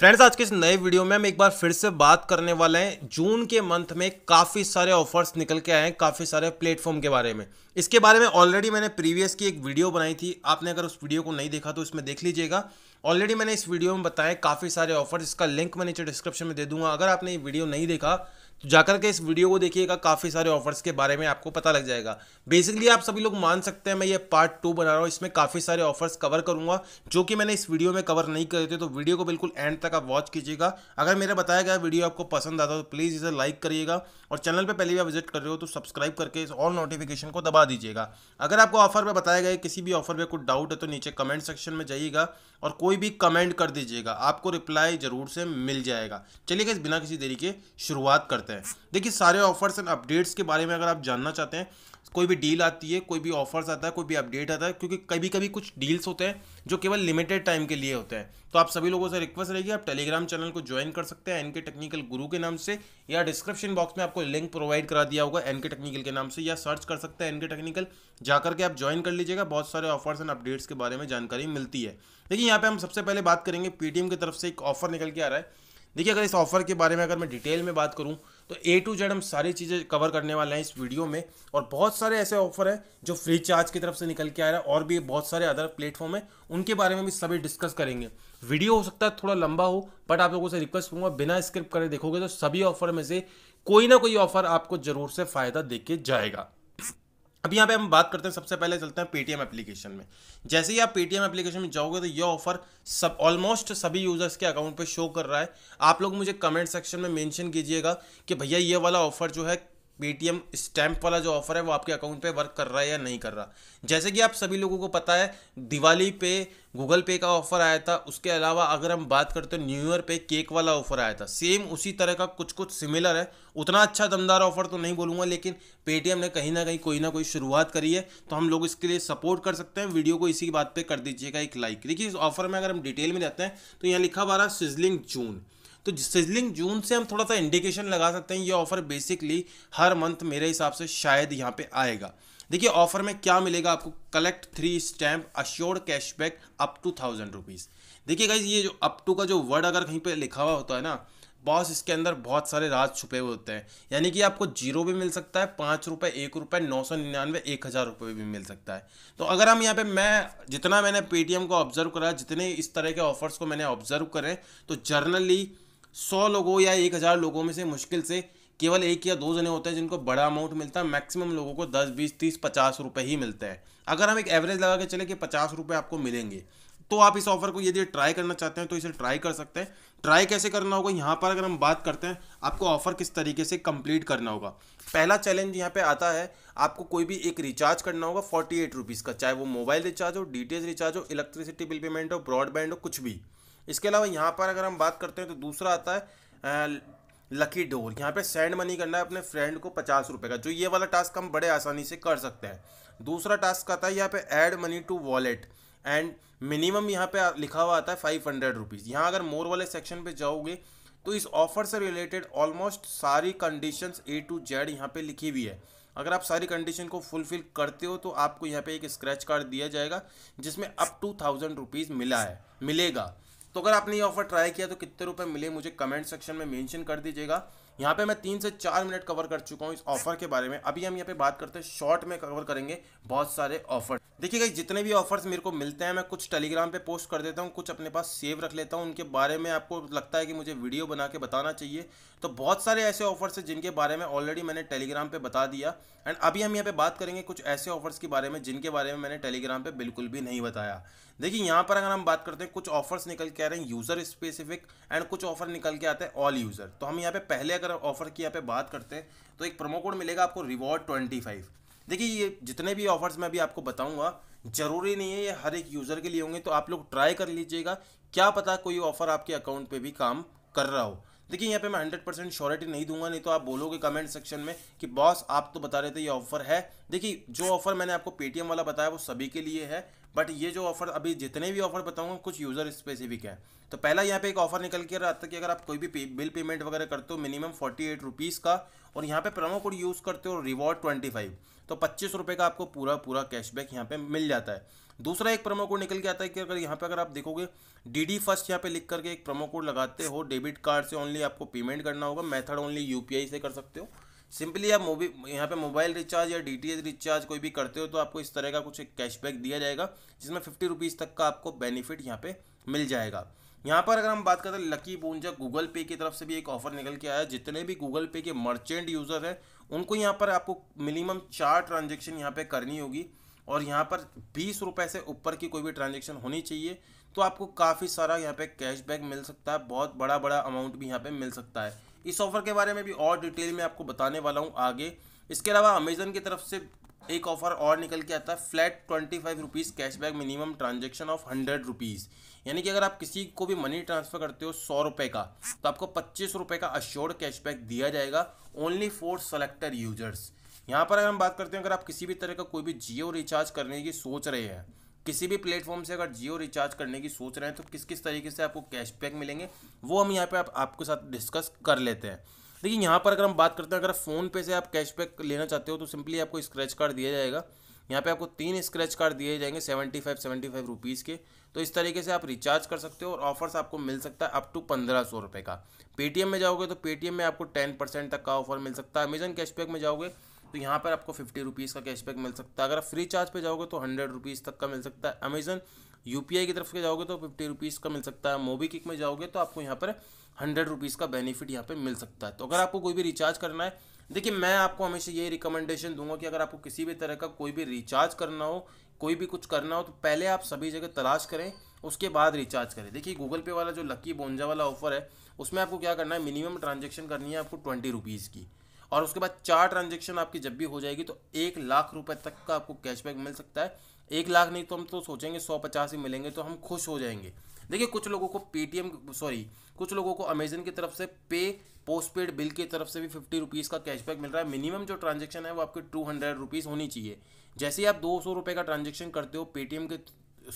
friends आज के इस नए वीडियो में हम एक बार फिर से बात करने वाले हैं जून के मंथ में काफ़ी सारे ऑफर्स निकल के आए हैं काफ़ी सारे प्लेटफॉर्म के बारे में इसके बारे में ऑलरेडी मैंने प्रीवियस की एक वीडियो बनाई थी आपने अगर उस वीडियो को नहीं देखा तो इसमें देख लीजिएगा ऑलरेडी मैंने इस वीडियो में बताया काफ़ी सारे ऑफर इसका लिंक मैं नीचे डिस्क्रिप्शन में दे दूंगा अगर आपने ये वीडियो नहीं देखा तो जाकर के इस वीडियो को देखिएगा काफ़ी सारे ऑफर्स के बारे में आपको पता लग जाएगा बेसिकली आप सभी लोग मान सकते हैं मैं ये पार्ट टू बना रहा हूँ इसमें काफ़ी सारे ऑफर्स कवर करूंगा जो कि मैंने इस वीडियो में कवर नहीं करे थे तो वीडियो को बिल्कुल एंड तक आप वॉच कीजिएगा अगर मेरा बताया गया वीडियो आपको पसंद आता तो प्लीज़ इसे लाइक करिएगा और चैनल पर पहली बार विजिट कर रहे हो तो सब्सक्राइब करके इस ऑल नोटिफिकेशन को दबा दीजिएगा अगर आपको ऑफर पर बताया गया किसी भी ऑफर पर कुछ डाउट है तो नीचे कमेंट सेक्शन में जाइएगा और कोई भी कमेंट कर दीजिएगा आपको रिप्लाई ज़रूर से मिल जाएगा चलिए बिना किसी देरी के शुरुआत करते सकते हैं देखिए सारे ऑफर्स एंड अपडेट्स के बारे में अगर आप जानना चाहते हैं कोई भी डील आती है कोई भी ऑफर्स आता है कोई भी अपडेट आता है क्योंकि कभी कभी कुछ डील्स होते हैं जो केवल लिमिटेड टाइम के लिए होते हैं तो आप सभी लोगों से रिक्वेस्ट रहेगी आप टेलीग्राम चैनल को ज्वाइन कर सकते हैं एनके टेक्निकल गुरु के नाम से या डिस्क्रिप्शन बॉक्स में आपको लिंक प्रोवाइड करा दिया होगा एनके टेक्निकल के नाम से या सर्च कर सकते हैं एनके टेक्निकल जाकर के आप ज्वाइन कर लीजिएगा बहुत सारे ऑफर्स एंड अपडेट्स के बारे में जानकारी मिलती है देखिए यहाँ पर हम सबसे पहले बात करेंगे पीटीएम की तरफ से एक ऑफर निकल के आ रहा है देखिए अगर इस ऑफर के बारे में अगर मैं डिटेल में बात करूँ तो ए टू जेड हम सारी चीज़ें कवर करने वाले हैं इस वीडियो में और बहुत सारे ऐसे ऑफर हैं जो फ्री चार्ज की तरफ से निकल के आ रहा है और भी बहुत सारे अदर प्लेटफॉर्म हैं उनके बारे में भी सभी डिस्कस करेंगे वीडियो हो सकता है थोड़ा लंबा हो बट आप लोगों से रिक्वेस्ट करूँगा बिना स्क्रिप्ट करे देखोगे तो सभी ऑफर में से कोई ना कोई ऑफर आपको जरूर से फ़ायदा दे के जाएगा अब यहाँ पे हम बात करते हैं सबसे पहले चलते हैं पेटीएम एप्लीकेशन में जैसे ही आप पेटीएम एप्लीकेशन में जाओगे तो यह ऑफर सब ऑलमोस्ट सभी यूज़र्स के अकाउंट पे शो कर रहा है आप लोग मुझे कमेंट सेक्शन में मेंशन कीजिएगा कि भैया ये वाला ऑफर जो है पेटीएम स्टैम्प वाला जो ऑफर है वो आपके अकाउंट पे वर्क कर रहा है या नहीं कर रहा जैसे कि आप सभी लोगों को पता है दिवाली पे गूगल पे का ऑफर आया था उसके अलावा अगर हम बात करते हैं न्यू ईयर पे केक वाला ऑफर आया था सेम उसी तरह का कुछ कुछ सिमिलर है उतना अच्छा दमदार ऑफर तो नहीं बोलूँगा लेकिन पेटीएम ने कहीं ना कहीं कोई ना कोई शुरुआत करी है तो हम लोग इसके लिए सपोर्ट कर सकते हैं वीडियो को इसी बात पर कर दीजिएगा एक लाइक देखिए इस ऑफर में अगर हम डिटेल में जाते हैं तो यहाँ लिखा हुआ रहा सिजलिंग जून तो सिजलिंग जून से हम थोड़ा सा इंडिकेशन लगा सकते हैं ये ऑफर बेसिकली हर मंथ मेरे हिसाब से शायद यहाँ पे आएगा देखिए ऑफर में क्या मिलेगा आपको collect three stamp assured cashback up to thousand rupees देखिए गाइज ये जो अप टू का जो वर्ड अगर कहीं पे लिखा हुआ होता है ना बॉस इसके अंदर बहुत सारे राज छुपे हुए होते हैं यानी कि आपको जीरो भी मिल सकता है पाँच रुपये एक रुपये नौ सौ निन्यानवे एक हज़ार रुपये भी मिल सकता है तो अगर हम यहाँ पे मैं जितना मैंने पेटीएम को ऑब्जर्व करा जितने इस तरह के ऑफर्स को मैंने ऑब्जर्व करें तो जर्नली सौ लोगों या एक हज़ार लोगों में से मुश्किल से केवल एक या दो जने होते हैं जिनको बड़ा अमाउंट मिलता है मैक्सिमम लोगों को दस बीस तीस पचास रुपये ही मिलता है अगर हम एक एवरेज लगा के चले कि पचास रुपये आपको मिलेंगे तो आप इस ऑफर को यदि ट्राई करना चाहते हैं तो इसे ट्राई कर सकते हैं ट्राई कैसे करना होगा यहाँ पर अगर हम बात करते हैं आपको ऑफर किस तरीके से कंप्लीट करना होगा पहला चैलेंज यहाँ पे आता है आपको कोई भी एक रिचार्ज करना होगा फोर्टी एट रुपीज़ का चाहे वो मोबाइल रिचार्ज हो डी रिचार्ज हो इलेक्ट्रिसिटी बिल पेमेंट हो ब्रॉडबैंड हो कुछ भी इसके अलावा यहाँ पर अगर हम बात करते हैं तो दूसरा आता है लकी डोर यहाँ पे सेंड मनी करना है अपने फ्रेंड को पचास रुपये का जो ये वाला टास्क हम बड़े आसानी से कर सकते हैं दूसरा टास्क आता है यहाँ पे add money to wallet and minimum यहाँ पे लिखा हुआ आता है फाइव हंड्रेड रुपीज़ यहाँ अगर मोर वाले सेक्शन पे जाओगे तो इस ऑफर से रिलेटेड ऑलमोस्ट सारी कंडीशंस ए टू जेड यहाँ पे लिखी हुई है अगर आप सारी कंडीशन को फुलफिल करते हो तो आपको यहाँ पे एक स्क्रैच कार्ड दिया जाएगा जिसमें अप टू थाउजेंड रुपीज़ मिला है मिलेगा तो अगर आपने ये ऑफर ट्राई किया तो कितने रुपए मिले मुझे कमेंट सेक्शन में मेंशन कर दीजिएगा यहाँ पे मैं तीन से चार मिनट कवर कर चुका हूँ इस ऑफर के बारे में अभी हम यहाँ पे बात करते हैं शॉर्ट में कवर करेंगे बहुत सारे ऑफर देखिए गई जितने भी ऑफर्स मेरे को मिलते हैं मैं कुछ टेलीग्राम पे पोस्ट कर देता हूँ कुछ अपने पास सेव रख लेता हूँ उनके बारे में आपको लगता है कि मुझे वीडियो बना के बताना चाहिए तो बहुत सारे ऐसे ऑफर्स हैं जिनके बारे में ऑलरेडी मैंने टेलीग्राम पे बता दिया एंड अभी हम यहाँ पे बात करेंगे कुछ ऐसे ऑफर्स के बारे में जिनके बारे में मैंने टेलीग्राम पर बिल्कुल भी नहीं बताया देखिए यहाँ पर अगर हम बात करते हैं कुछ ऑफर्स निकल के आ रहे हैं यूज़र स्पेसिफिक एंड कुछ ऑफर निकल के आते हैं ऑल यूज़र तो हम यहाँ पर पहले अगर ऑफर की यहाँ पर बात करते हैं तो एक प्रोमो कोड मिलेगा आपको रिवॉर्ड ट्वेंटी फाइव देखिए ये जितने भी ऑफर्स मैं अभी आपको बताऊंगा ज़रूरी नहीं है ये हर एक यूज़र के लिए होंगे तो आप लोग ट्राई कर लीजिएगा क्या पता कोई ऑफ़र आपके अकाउंट पे भी काम कर रहा हो देखिए यहाँ पे मैं हंड्रेड परसेंट श्योरिटी नहीं दूंगा नहीं तो आप बोलोगे कमेंट सेक्शन में कि बॉस आप तो बता रहे थे ये ऑफर है देखिए जो ऑफर मैंने आपको पेटीएम वाला बताया वो सभी के लिए है बट ये जो ऑफर अभी जितने भी ऑफर बताऊंगा कुछ यूज़र स्पेसिफिक है तो पहला यहाँ पे एक ऑफर निकल के रहा था कि अगर आप कोई भी पे, बिल पेमेंट वगैरह करते हो मिनिमम फोर्टी एट रुपीज़ का और यहाँ पे प्रोमो कोड यूज़ करते हो रिवॉर्ड ट्वेंटी फाइव तो पच्चीस रुपये का आपको पूरा पूरा कैशबैक यहाँ पे मिल जाता है दूसरा एक प्रोमो कोड निकल के आता है कि अगर यहाँ पे अगर आप देखोगे डी डी फर्स्ट यहाँ पे लिख करके एक प्रोमो कोड लगाते हो डेबिट कार्ड से ओनली आपको पेमेंट करना होगा मैथड ओनली यू से कर सकते हो सिंपली आप मोबी यहाँ पे मोबाइल रिचार्ज या डी रिचार्ज कोई भी करते हो तो आपको इस तरह का कुछ एक कैशबैक दिया जाएगा जिसमें फिफ्टी रुपीज़ तक का आपको बेनिफिट यहाँ पे मिल जाएगा यहाँ पर अगर हम बात करें लकी बूंजा गूगल पे की तरफ से भी एक ऑफर निकल के आया जितने भी गूगल पे के मर्चेंट यूज़र हैं उनको यहाँ पर आपको मिनिमम चार ट्रांजेक्शन यहाँ पर करनी होगी और यहाँ पर बीस से ऊपर की कोई भी ट्रांजेक्शन होनी चाहिए तो आपको काफ़ी सारा यहाँ पे कैशबैक मिल सकता है बहुत बड़ा बड़ा अमाउंट भी यहाँ पर मिल सकता है इस ऑफ़र के बारे में भी और डिटेल में आपको बताने वाला हूँ आगे इसके अलावा अमेजन की तरफ से एक ऑफ़र और निकल के आता है flat twenty five rupees cashback minimum transaction of hundred rupees यानी कि अगर आप किसी को भी मनी ट्रांसफ़र करते हो सौ रुपये का तो आपको पच्चीस रुपये का अश्योर्ड कैशबैक दिया जाएगा ओनली फॉर सेलेक्टेड यूजर्स यहाँ पर अगर हम बात करते हैं अगर आप किसी भी तरह का कोई भी जियो रिचार्ज करने की सोच रहे हैं किसी भी प्लेटफॉर्म से अगर जियो रिचार्ज करने की सोच रहे हैं तो किस किस तरीके से आपको कैशबैक मिलेंगे वो हम यहाँ पे आप, आपके साथ डिस्कस कर लेते हैं देखिए यहाँ पर अगर हम बात करते हैं अगर फ़ोन पे से आप कैशबैक लेना चाहते हो तो सिंपली आपको स्क्रैच कार्ड दिया जाएगा यहाँ पे आपको तीन स्क्रैच कार्ड दिए जाएंगे seventy five seventy five rupees के तो इस तरीके से आप रिचार्ज कर सकते हो और ऑफर्स आपको मिल सकता है अप टू पंद्रह सौ रुपये का पेटीएम में जाओगे तो पेटीएम में आपको टेन परसेंट तक का ऑफर मिल सकता है अमेजन कैशबैक में जाओगे तो यहाँ पर आपको फिफ्टी रुपीज़ का कैशबैक मिल सकता है अगर आप फ्री चार्ज पे जाओगे तो हंड्रेड रुपीज़ तक का मिल सकता है अमेजन यू की तरफ के जाओगे तो फिफ्टी रुपीज़ का मिल सकता है मोबी किक में जाओगे तो आपको यहाँ पर हंड्रेड रुपीज़ का बेनिफिट यहाँ पर मिल सकता है तो अगर आपको कोई भी रिचार्ज करना है देखिए मैं आपको हमेशा यही रिकमेंडेशन दूंगा कि अगर आपको किसी भी तरह का कोई भी रिचार्ज करना हो कोई भी कुछ करना हो तो पहले आप सभी जगह तलाश करें उसके बाद रिचार्ज करें देखिए गूगल पे वाला जो लक्की बोंजा वाला ऑफर है उसमें आपको क्या करना है मिनिमम ट्रांजेक्शन करनी है आपको ट्वेंटी रुपीज़ की और उसके बाद चार ट्रांजेक्शन आपकी जब भी हो जाएगी तो एक लाख रुपए तक का आपको कैशबैक मिल सकता है एक लाख नहीं तो हम तो सोचेंगे सौ पचास ही मिलेंगे तो हम खुश हो जाएंगे देखिए कुछ लोगों को पेटीएम सॉरी कुछ लोगों को अमेजन की तरफ से पे पोस्ट पेड बिल की तरफ से भी फिफ्टी रुपीज़ का कैशबैक मिल रहा है मिनिमम जो ट्रांजेक्शन है वो आपकी टू हंड्रेड रुपीज़ होनी चाहिए जैसे ही आप दो सौ रुपये का ट्रांजेक्शन करते हो पेटीएम के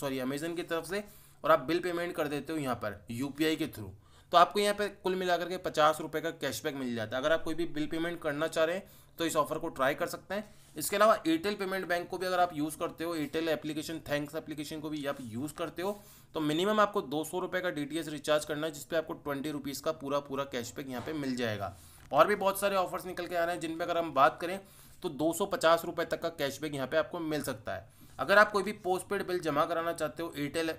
सॉरी अमेजन की तरफ से और आप बिल पेमेंट कर देते हो यहाँ पर यू के थ्रू तो आपको यहाँ पे कुल मिलाकर के पचास रुपये का कैशबैक मिल जाता है अगर आप कोई भी बिल पेमेंट करना चाह रहे हैं तो इस ऑफर को ट्राई कर सकते हैं इसके अलावा एयरटेल पेमेंट बैंक को भी अगर आप यूज़ करते हो एयरटेल एप्लीकेशन थैंक्स एप्लीकेशन को भी आप यूज़ करते हो तो मिनिमम आपको दो सौ रुपये का डी रिचार्ज करना है जिसपे आपको ट्वेंटी रुपीज़ का पूरा पूरा कैशबैक यहाँ पर मिल जाएगा और भी बहुत सारे ऑफर्स निकल के आ रहे हैं जिनपे अगर हम बात करें तो दो सौ तक का कैशबैक यहाँ पर आपको मिल सकता है अगर आप कोई भी पोस्ट पेड बिल जमा कराना चाहते हो एयरटेल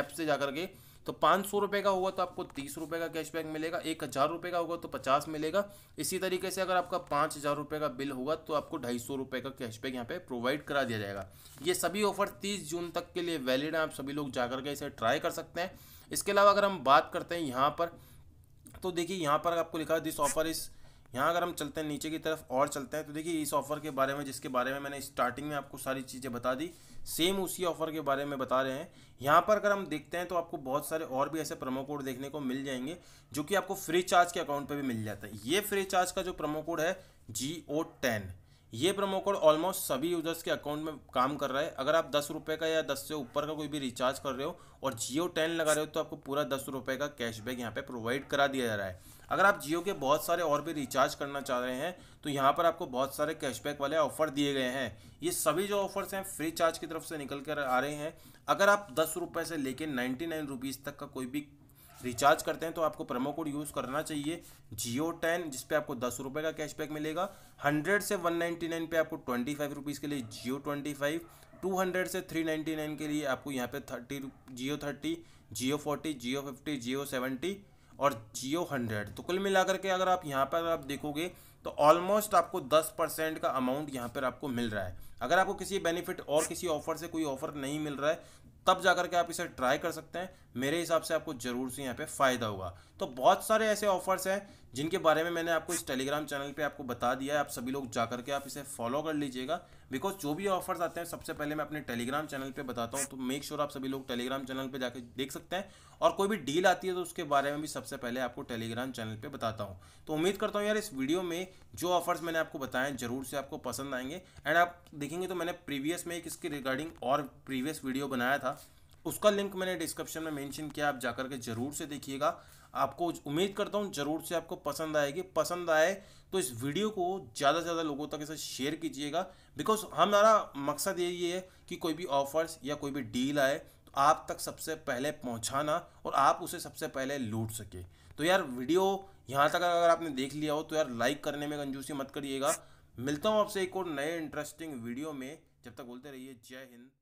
ऐप से जा के तो पाँच सौ रुपये का होगा तो आपको तीस रुपये का कैशबैक मिलेगा एक हज़ार रुपये का होगा तो पचास मिलेगा इसी तरीके से अगर आपका पाँच हज़ार रुपये का बिल होगा तो आपको ढाई सौ रुपये का कैशबैक यहाँ पे प्रोवाइड करा दिया जाएगा ये सभी ऑफर तीस जून तक के लिए वैलिड हैं आप सभी लोग जाकर के इसे ट्राई कर सकते हैं इसके अलावा अगर हम बात करते हैं यहाँ पर तो देखिए यहाँ पर आपको लिखा दिस ऑफर इज़ यहाँ अगर हम चलते हैं नीचे की तरफ और चलते हैं तो देखिए इस ऑफ़र के बारे में जिसके बारे में मैंने स्टार्टिंग में आपको सारी चीज़ें बता दी सेम उसी ऑफ़र के बारे में बता रहे हैं यहाँ पर अगर हम देखते हैं तो आपको बहुत सारे और भी ऐसे प्रोमो कोड देखने को मिल जाएंगे जो कि आपको फ्री चार्ज के अकाउंट पर भी मिल जाता है ये फ्री चार्ज का जो प्रोमो कोड है जी ओ टेन ये प्रोमो कोड ऑलमोस्ट सभी यूज़र्स के अकाउंट में काम कर रहा है अगर आप दस रुपये का या दस से ऊपर का कोई भी रिचार्ज कर रहे हो और जियो टेन लगा रहे हो तो आपको पूरा दस रुपये का कैशबैक यहाँ पे प्रोवाइड करा दिया जा रहा है अगर आप जियो के बहुत सारे और भी रिचार्ज करना चाह रहे हैं तो यहाँ पर आपको बहुत सारे कैशबैक वाले ऑफर दिए गए हैं ये सभी जो ऑफर्स हैं फ्री चार्ज की तरफ से निकल कर आ रहे हैं अगर आप दस रुपये से लेकर नाइन्टी नाइन रुपीज़ तक का कोई भी रिचार्ज करते हैं तो आपको प्रोमो कोड यूज़ करना चाहिए जियो टेन जिसपे आपको दस रुपये का कैशबैक मिलेगा हंड्रेड से वन नाइन्टी नाइन पे आपको ट्वेंटी फाइव रुपीज़ के लिए Jio twenty five to hundred से थ्री नाइन्टी नाइन के लिए आपको यहाँ पे thirty Jio thirty Jio forty Jio fifty Jio seventy और जियो हंड्रेड तो कुल मिलाकर के अगर आप यहाँ पर आप देखोगे तो ऑलमोस्ट आपको 10 परसेंट का अमाउंट यहाँ पर आपको मिल रहा है अगर आपको किसी बेनिफिट और किसी ऑफर से कोई ऑफर नहीं मिल रहा है तब जाकर के आप इसे ट्राई कर सकते हैं मेरे हिसाब से आपको ज़रूर से यहाँ पे फ़ायदा होगा तो बहुत सारे ऐसे ऑफर्स हैं जिनके बारे में मैंने आपको इस टेलीग्राम चैनल पे आपको बता दिया है आप सभी लोग जा के आप इसे फॉलो कर लीजिएगा बिकॉज जो भी ऑफर्स आते हैं सबसे पहले मैं अपने टेलीग्राम चैनल पे बताता हूँ तो मेक श्योर आप सभी लोग टेलीग्राम चैनल पे जाके देख सकते हैं और कोई भी डील आती है तो उसके बारे में भी सबसे पहले आपको टेलीग्राम चैनल पे बताता हूँ तो उम्मीद करता हूँ यार इस वीडियो में जो ऑफर्स मैंने आपको बताएं जरूर से आपको पसंद आएंगे एंड आप देखेंगे तो मैंने प्रीवियस में एक इसके रिगार्डिंग और प्रीवियस वीडियो बनाया था उसका लिंक मैंने डिस्क्रिप्शन में मैंशन किया आप जाकर के जरूर से देखिएगा आपको उम्मीद करता हूँ ज़रूर से आपको पसंद आएगी पसंद आए तो इस वीडियो को ज़्यादा से ज़्यादा लोगों तक इसे शेयर कीजिएगा बिकॉज हमारा मकसद यही है कि कोई भी ऑफर्स या कोई भी डील आए तो आप तक सबसे पहले पहुँचाना और आप उसे सबसे पहले लूट सके तो यार वीडियो यहाँ तक अगर आपने देख लिया हो तो यार लाइक करने में कंजूसी मत करिएगा मिलता हूँ आपसे एक और नए इंटरेस्टिंग वीडियो में जब तक बोलते रहिए जय हिंद